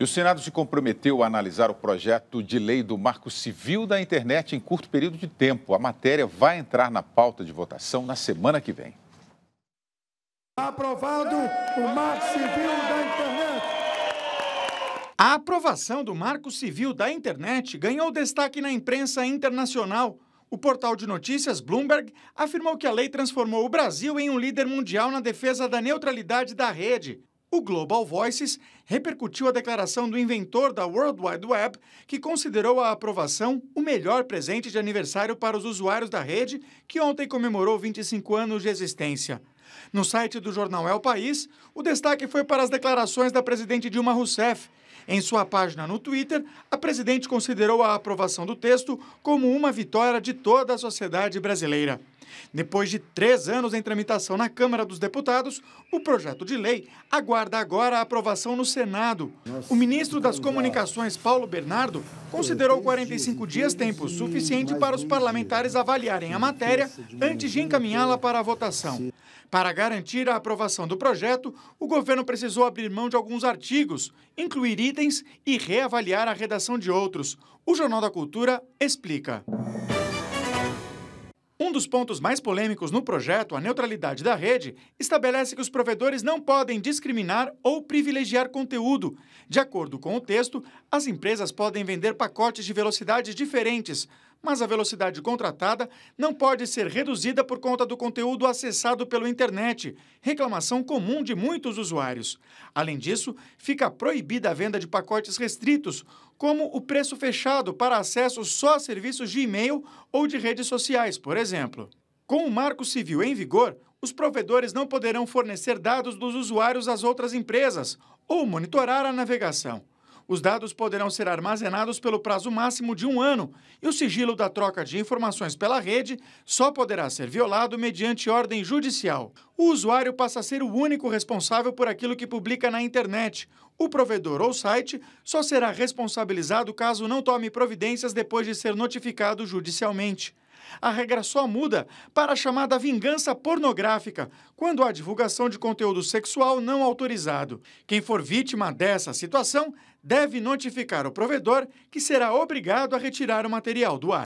E o Senado se comprometeu a analisar o projeto de lei do Marco Civil da Internet em curto período de tempo. A matéria vai entrar na pauta de votação na semana que vem. Tá aprovado o Marco Civil da Internet. A aprovação do Marco Civil da Internet ganhou destaque na imprensa internacional. O portal de notícias Bloomberg afirmou que a lei transformou o Brasil em um líder mundial na defesa da neutralidade da rede. O Global Voices repercutiu a declaração do inventor da World Wide Web, que considerou a aprovação o melhor presente de aniversário para os usuários da rede, que ontem comemorou 25 anos de existência. No site do jornal El País, o destaque foi para as declarações da presidente Dilma Rousseff. Em sua página no Twitter, a presidente considerou a aprovação do texto como uma vitória de toda a sociedade brasileira. Depois de três anos em tramitação na Câmara dos Deputados, o projeto de lei aguarda agora a aprovação no Senado. O ministro das Comunicações, Paulo Bernardo, considerou 45 dias tempo suficiente para os parlamentares avaliarem a matéria antes de encaminhá-la para a votação. Para garantir a aprovação do projeto, o governo precisou abrir mão de alguns artigos, incluir itens e reavaliar a redação de outros. O Jornal da Cultura explica. Um dos pontos mais polêmicos no projeto, a neutralidade da rede, estabelece que os provedores não podem discriminar ou privilegiar conteúdo. De acordo com o texto, as empresas podem vender pacotes de velocidades diferentes, mas a velocidade contratada não pode ser reduzida por conta do conteúdo acessado pela internet, reclamação comum de muitos usuários. Além disso, fica proibida a venda de pacotes restritos, como o preço fechado para acesso só a serviços de e-mail ou de redes sociais, por exemplo. Com o Marco Civil em vigor, os provedores não poderão fornecer dados dos usuários às outras empresas ou monitorar a navegação. Os dados poderão ser armazenados pelo prazo máximo de um ano e o sigilo da troca de informações pela rede só poderá ser violado mediante ordem judicial. O usuário passa a ser o único responsável por aquilo que publica na internet. O provedor ou site só será responsabilizado caso não tome providências depois de ser notificado judicialmente. A regra só muda para a chamada vingança pornográfica, quando há divulgação de conteúdo sexual não autorizado. Quem for vítima dessa situação deve notificar o provedor, que será obrigado a retirar o material do ar.